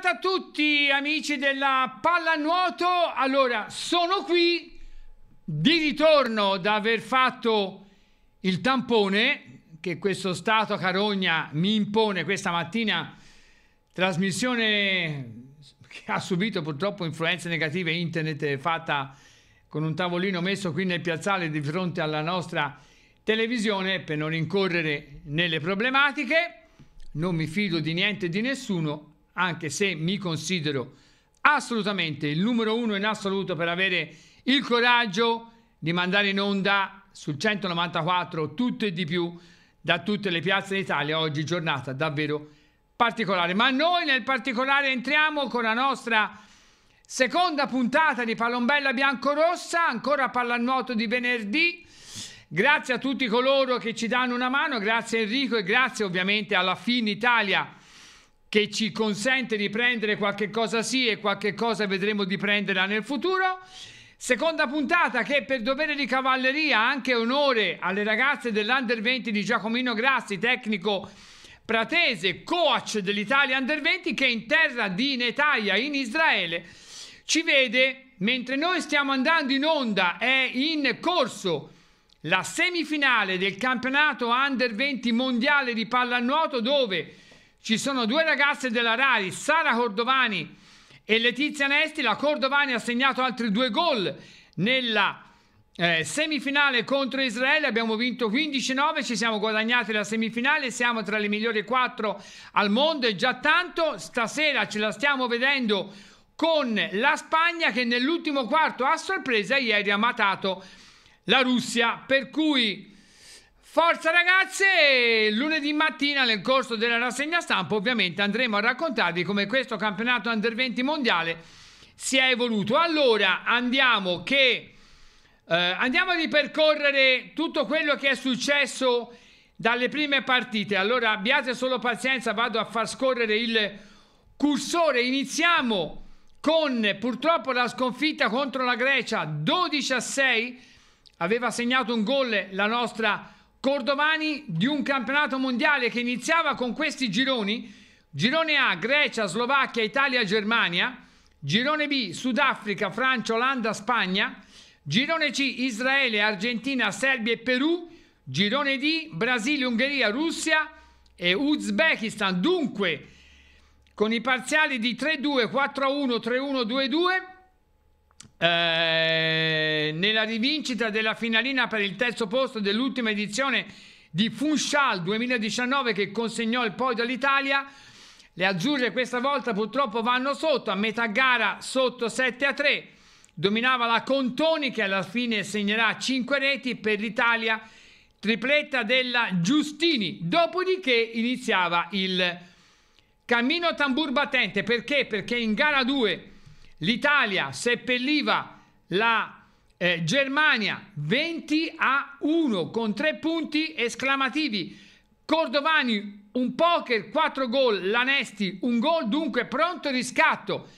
serata a tutti amici della pallanuoto. Allora, sono qui di ritorno da aver fatto il tampone che questo Stato Carogna mi impone questa mattina. Trasmissione che ha subito purtroppo influenze negative internet fatta con un tavolino messo qui nel piazzale di fronte alla nostra televisione per non incorrere nelle problematiche. Non mi fido di niente e di nessuno, anche se mi considero assolutamente il numero uno in assoluto per avere il coraggio di mandare in onda sul 194 tutto e di più da tutte le piazze d'Italia. Oggi giornata davvero particolare, ma noi nel particolare entriamo con la nostra seconda puntata di Palombella Biancorossa, ancora pallanuoto di venerdì. Grazie a tutti coloro che ci danno una mano, grazie Enrico e grazie ovviamente alla Fin Italia che ci consente di prendere qualche cosa sì e qualche cosa vedremo di prenderla nel futuro. Seconda puntata che per dovere di cavalleria anche onore alle ragazze dell'Under 20 di Giacomino Grassi, tecnico pratese, coach dell'Italia Under 20 che in terra di Netalia in Israele ci vede mentre noi stiamo andando in onda, è in corso la semifinale del campionato Under 20 mondiale di pallanuoto dove ci sono due ragazze della Rari, Sara Cordovani e Letizia Nesti. La Cordovani ha segnato altri due gol nella eh, semifinale contro Israele. Abbiamo vinto 15-9, ci siamo guadagnati la semifinale, siamo tra le migliori quattro al mondo e già tanto. Stasera ce la stiamo vedendo con la Spagna che nell'ultimo quarto a sorpresa ieri ha matato la Russia. Per cui Forza ragazze! Lunedì mattina nel corso della rassegna stampa ovviamente andremo a raccontarvi come questo campionato under 20 mondiale si è evoluto. Allora andiamo che eh, andiamo a ripercorrere tutto quello che è successo dalle prime partite. Allora abbiate solo pazienza, vado a far scorrere il cursore. Iniziamo con purtroppo la sconfitta contro la Grecia 12 a 6. Aveva segnato un gol la nostra Cordovani di un campionato mondiale che iniziava con questi gironi, girone A, Grecia, Slovacchia, Italia, Germania, girone B, Sudafrica, Francia, Olanda, Spagna, girone C, Israele, Argentina, Serbia e Perù, girone D, Brasile, Ungheria, Russia e Uzbekistan. Dunque, con i parziali di 3-2, 4-1, 3-1, 2-2, eh, nella rivincita della finalina per il terzo posto dell'ultima edizione di Funchal 2019 che consegnò il podio all'Italia. Le azzurre questa volta purtroppo vanno sotto, a metà gara sotto 7 a 3. Dominava la Contoni che alla fine segnerà 5 reti per l'Italia, tripletta della Giustini. Dopodiché iniziava il cammino tambur battente. Perché? Perché in gara 2 l'Italia seppelliva la eh, Germania 20 a 1 con tre punti esclamativi. Cordovani un poker, 4 gol, Lanesti un gol, dunque pronto riscatto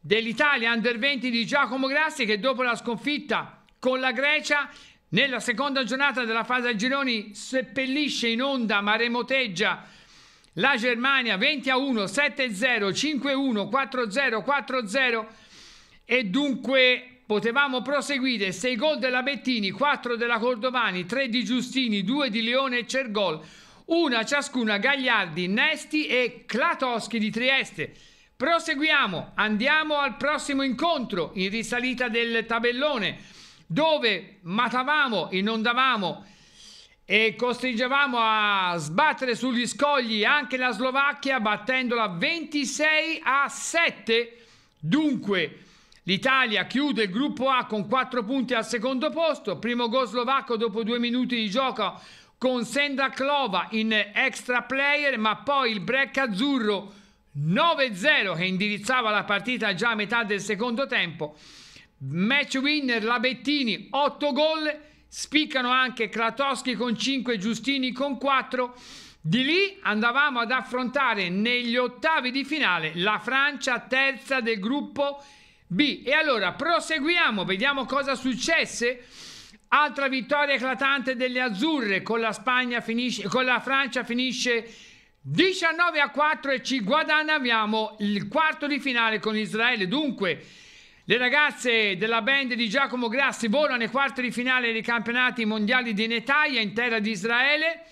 dell'Italia under 20 di Giacomo Grassi che dopo la sconfitta con la Grecia nella seconda giornata della fase a gironi seppellisce in onda ma remoteggia la Germania 20 a 1, 7 0, 5 1, 4 0, 4 0 e dunque potevamo proseguire 6 gol della Bettini, 4 della Cordovani, 3 di Giustini, 2 di Leone e Cergol, una ciascuna Gagliardi, Nesti e Klatoschi di Trieste. Proseguiamo, andiamo al prossimo incontro in risalita del tabellone dove matavamo, inondavamo e costringevamo a sbattere sugli scogli anche la Slovacchia battendola 26 a 7. Dunque, L'Italia chiude il gruppo A con 4 punti al secondo posto, primo gol slovacco dopo due minuti di gioco con Senda Clova in extra player, ma poi il break azzurro 9-0 che indirizzava la partita già a metà del secondo tempo. Match winner Labettini Bettini 8 gol, spiccano anche Kratowski con 5, Giustini con 4. Di lì andavamo ad affrontare negli ottavi di finale la Francia terza del gruppo A B. E allora proseguiamo, vediamo cosa successe. Altra vittoria eclatante delle azzurre con la, finisce, con la Francia finisce 19 a 4 e ci guadagniamo il quarto di finale con Israele. Dunque, le ragazze della band di Giacomo Grassi volano ai quarti di finale dei campionati mondiali di Netaya in terra di Israele,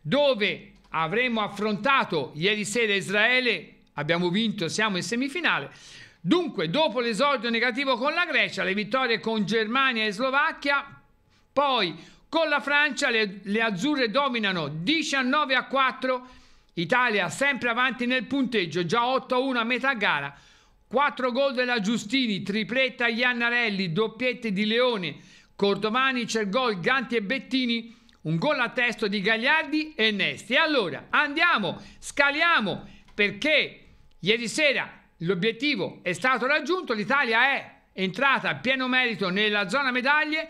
dove avremo affrontato ieri sera Israele, abbiamo vinto, siamo in semifinale. Dunque, dopo l'esordio negativo con la Grecia, le vittorie con Germania e Slovacchia, poi con la Francia le, le azzurre dominano 19 a 4, Italia sempre avanti nel punteggio, già 8 a 1 a metà gara, 4 gol della Giustini, tripletta Iannarelli, doppiette di Leone, Cordovani, Cergol, Ganti e Bettini, un gol a testo di Gagliardi e Nesti. E allora andiamo, scaliamo perché ieri sera l'obiettivo è stato raggiunto, l'Italia è entrata a pieno merito nella zona medaglie.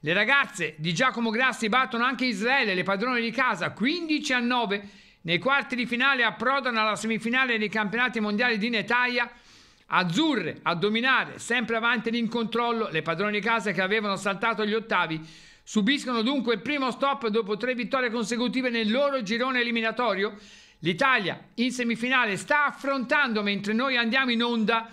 Le ragazze di Giacomo Grassi battono anche Israele, le padrone di casa 15 a 9. Nei quarti di finale approdano alla semifinale dei campionati mondiali di Netaia. Azzurre a dominare, sempre avanti in controllo, Le padrone di casa che avevano saltato gli ottavi subiscono dunque il primo stop dopo tre vittorie consecutive nel loro girone eliminatorio. L'Italia in semifinale sta affrontando, mentre noi andiamo in onda,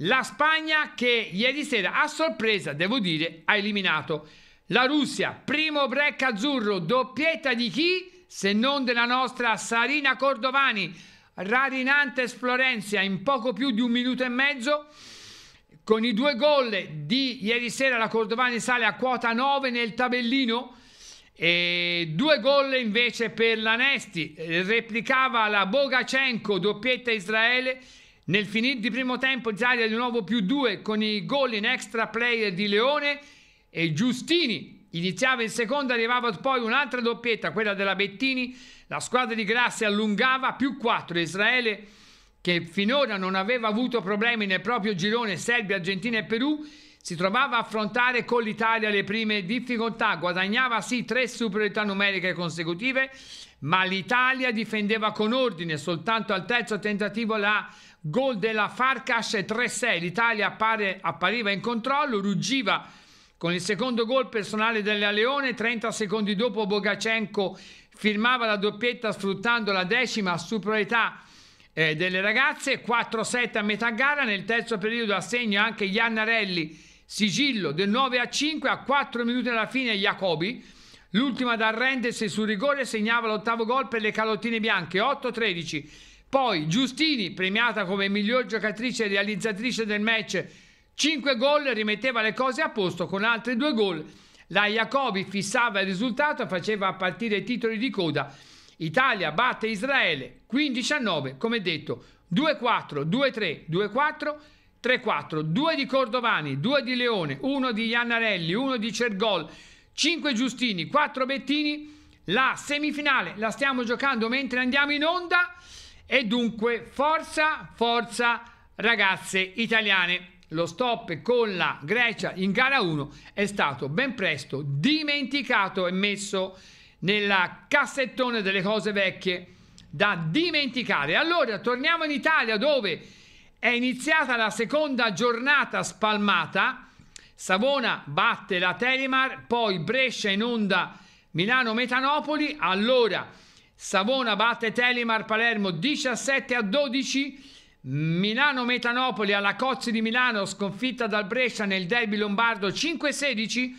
la Spagna che ieri sera a sorpresa, devo dire, ha eliminato la Russia. Primo break azzurro, doppietta di chi? Se non della nostra Sarina Cordovani. Rarinantes Florencia in poco più di un minuto e mezzo. Con i due gol di ieri sera la Cordovani sale a quota 9 nel tabellino e due gol invece per l'Anesti, replicava la Bogacenco, doppietta Israele. Nel finire di primo tempo Zaria di nuovo più due con i gol in extra player di Leone e Giustini. Iniziava il secondo, arrivava poi un'altra doppietta, quella della Bettini. La squadra di Grassi allungava più 4. Israele che finora non aveva avuto problemi nel proprio girone Serbia, Argentina e Perù si trovava a affrontare con l'Italia le prime difficoltà, guadagnava sì tre superiorità numeriche consecutive, ma l'Italia difendeva con ordine, soltanto al terzo tentativo la gol della Farkas 3-6. L'Italia appare, appariva in controllo, ruggiva con il secondo gol personale della Leone, 30 secondi dopo Bogacenko firmava la doppietta sfruttando la decima superiorità eh, delle ragazze, 4-7 a metà gara, nel terzo periodo assegna anche Giannarelli Sigillo del 9 a 5 a 4 minuti dalla fine Jacobi, l'ultima da arrendersi sul rigore segnava l'ottavo gol per le calottine bianche 8-13. Poi Giustini, premiata come miglior giocatrice e realizzatrice del match, 5 gol, rimetteva le cose a posto con altri due gol. La Jacobi fissava il risultato faceva partire i titoli di coda. Italia batte Israele 15-9, come detto, 2-4, 2-3, 2-4. 3-4, 2 di Cordovani, 2 di Leone, 1 di Iannarelli, 1 di Cergol, 5 Giustini, 4 Bettini. La semifinale la stiamo giocando mentre andiamo in onda e dunque forza, forza ragazze italiane. Lo stop con la Grecia in gara 1 è stato ben presto dimenticato e messo nel cassettone delle cose vecchie da dimenticare. Allora torniamo in Italia dove è iniziata la seconda giornata spalmata. Savona batte la Telemar, poi Brescia in onda Milano Metanopoli. Allora Savona batte Telemar Palermo 17 a 12. Milano Metanopoli alla Cozzi di Milano sconfitta dal Brescia nel derby lombardo 5-16.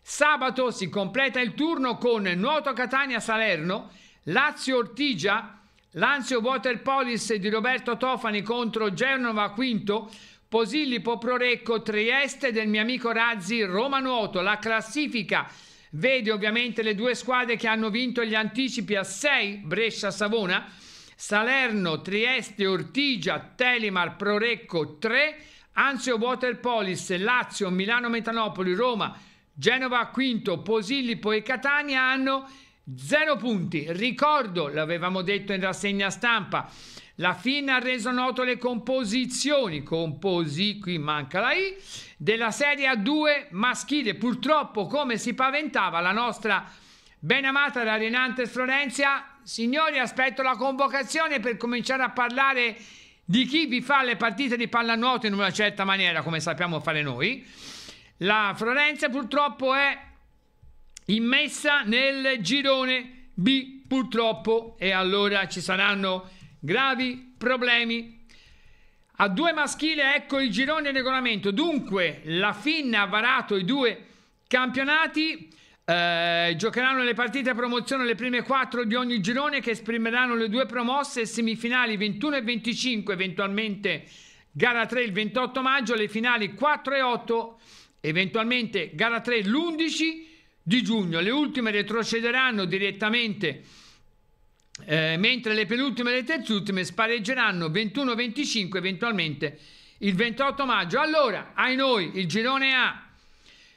Sabato si completa il turno con Nuoto Catania Salerno, Lazio Ortigia Lanzio Waterpolis di Roberto Tofani contro Genova Quinto, Posillipo Prorecco Trieste del mio amico Razzi Roma Nuoto. La classifica vede ovviamente le due squadre che hanno vinto gli anticipi a 6 Brescia Savona, Salerno Trieste Ortigia Telemar, Prorecco 3, Anzio Waterpolis Lazio Milano Metanopoli Roma Genova Quinto Posillipo e Catania hanno Zero punti. Ricordo, l'avevamo detto in rassegna stampa, la FIN ha reso noto le composizioni, composi, qui manca la I, della Serie A2 maschile. Purtroppo, come si paventava, la nostra ben amata da Renante Florenzia, signori, aspetto la convocazione per cominciare a parlare di chi vi fa le partite di pallanuoto in una certa maniera, come sappiamo fare noi. La Florenza purtroppo è immessa nel girone B purtroppo e allora ci saranno gravi problemi. A due maschile ecco il girone regolamento, dunque la FIN ha varato i due campionati, eh, giocheranno le partite a promozione le prime quattro di ogni girone che esprimeranno le due promosse semifinali 21 e 25 eventualmente gara 3 il 28 maggio, le finali 4 e 8, eventualmente gara 3 l'11 di giugno. Le ultime retrocederanno direttamente, eh, mentre le penultime e le terzultime spareggeranno 21-25 eventualmente il 28 maggio. Allora, ai noi, il girone A.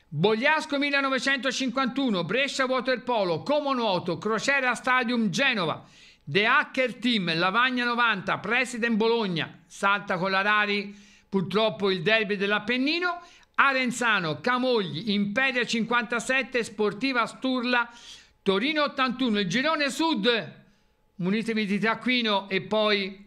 Bogliasco 1951, Brescia Waterpolo, Como Nuoto, Crociera Stadium Genova, The Hacker Team, Lavagna 90, President Bologna, salta con la Rari purtroppo il derby dell'Appennino Arenzano, Camogli, Imperia 57, Sportiva Sturla, Torino 81, il girone sud, munitemi di Tacquino e poi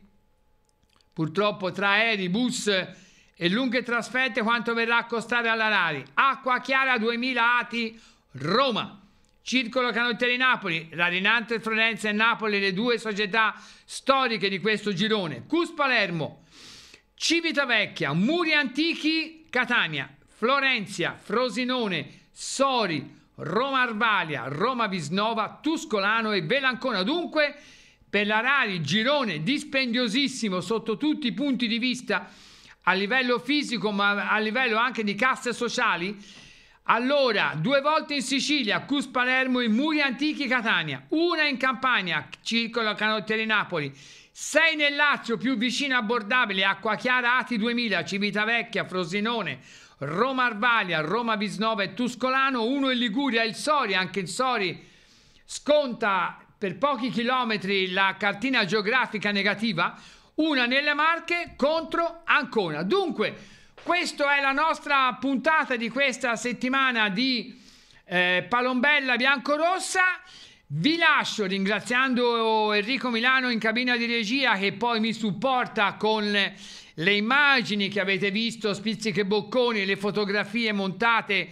purtroppo tra aerei, bus e lunghe trasferte quanto verrà a costare alla Rari. Acqua Chiara 2000 Ati, Roma. Circolo Canottieri Napoli, Rarinante Florenza e Napoli, le due società storiche di questo girone. Cus Palermo, Civitavecchia, Muri Antichi, Catania, Florenzia, Frosinone, Sori, Roma Arvalia, Roma Visnova, Tuscolano e Velancona. Dunque, per la Rari, girone dispendiosissimo sotto tutti i punti di vista, a livello fisico, ma a livello anche di casse sociali. Allora, due volte in Sicilia, Cus Palermo e Muri Antichi Catania, una in Campania, Circolo Canottieri Napoli, sei nel Lazio, più vicino abbordabile, Bordabile, Acquachiara Ati 2000, Civitavecchia, Frosinone, Roma Arvalia, Roma Visnova e Tuscolano, uno in Liguria, il Sori, anche il Sori sconta per pochi chilometri la cartina geografica negativa, una nelle Marche contro Ancona. Dunque, questa è la nostra puntata di questa settimana di eh, Palombella Biancorossa. Vi lascio ringraziando Enrico Milano in cabina di regia che poi mi supporta con le immagini che avete visto, spizziche bocconi, le fotografie montate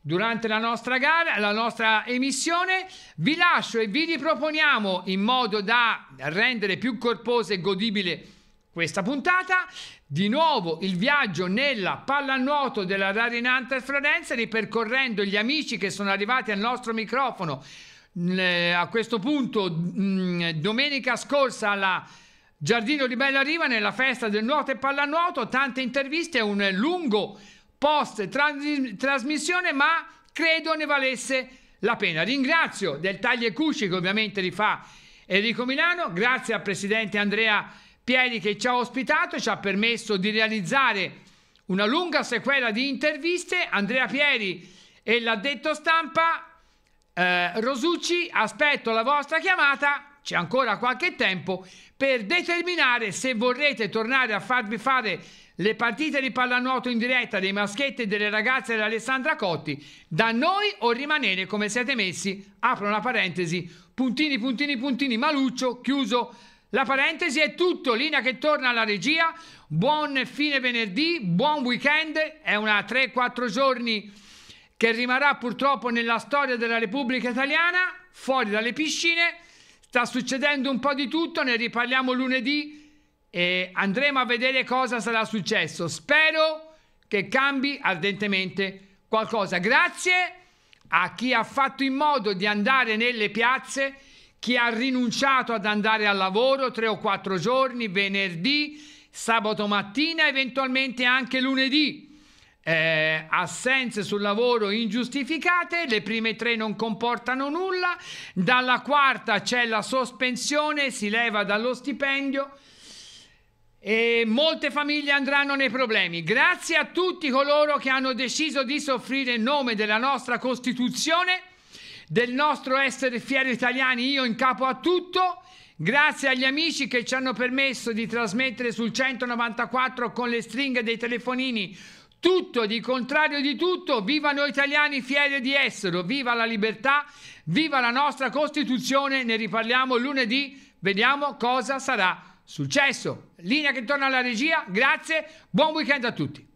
durante la nostra gara, la nostra emissione. Vi lascio e vi riproponiamo in modo da rendere più corposa e godibile questa puntata. Di nuovo il viaggio nella pallanuoto della Rarinante Firenze, ripercorrendo gli amici che sono arrivati al nostro microfono a questo punto mm, domenica scorsa alla Giardino di Bella Riva nella festa del nuoto e pallanuoto, tante interviste, un lungo post trasmissione, ma credo ne valesse la pena. Ringrazio del Tagli e Cusci che ovviamente rifà Enrico Milano, grazie al presidente Andrea Pieri che ci ha ospitato e ci ha permesso di realizzare una lunga sequela di interviste. Andrea Pieri e l'ha detto stampa eh, Rosucci, aspetto la vostra chiamata, c'è ancora qualche tempo, per determinare se vorrete tornare a farvi fare le partite di pallanuoto in diretta dei maschetti e delle ragazze di Alessandra Cotti da noi o rimanere come siete messi, apro una parentesi, puntini, puntini, puntini, maluccio, chiuso la parentesi è tutto, linea che torna alla regia, buon fine venerdì, buon weekend, è una 3-4 giorni che rimarrà purtroppo nella storia della Repubblica Italiana, fuori dalle piscine. Sta succedendo un po' di tutto, ne riparliamo lunedì e andremo a vedere cosa sarà successo. Spero che cambi ardentemente qualcosa. Grazie a chi ha fatto in modo di andare nelle piazze, chi ha rinunciato ad andare al lavoro tre o quattro giorni, venerdì, sabato mattina, eventualmente anche lunedì eh, assenze sul lavoro ingiustificate, le prime tre non comportano nulla, dalla quarta c'è la sospensione, si leva dallo stipendio e molte famiglie andranno nei problemi. Grazie a tutti coloro che hanno deciso di soffrire in nome della nostra Costituzione, del nostro essere fieri italiani, io in capo a tutto. Grazie agli amici che ci hanno permesso di trasmettere sul 194 con le stringhe dei telefonini tutto di contrario di tutto, viva noi italiani fieri di esserlo, viva la libertà, viva la nostra Costituzione, ne riparliamo lunedì, vediamo cosa sarà successo. Linea che torna alla regia, grazie, buon weekend a tutti.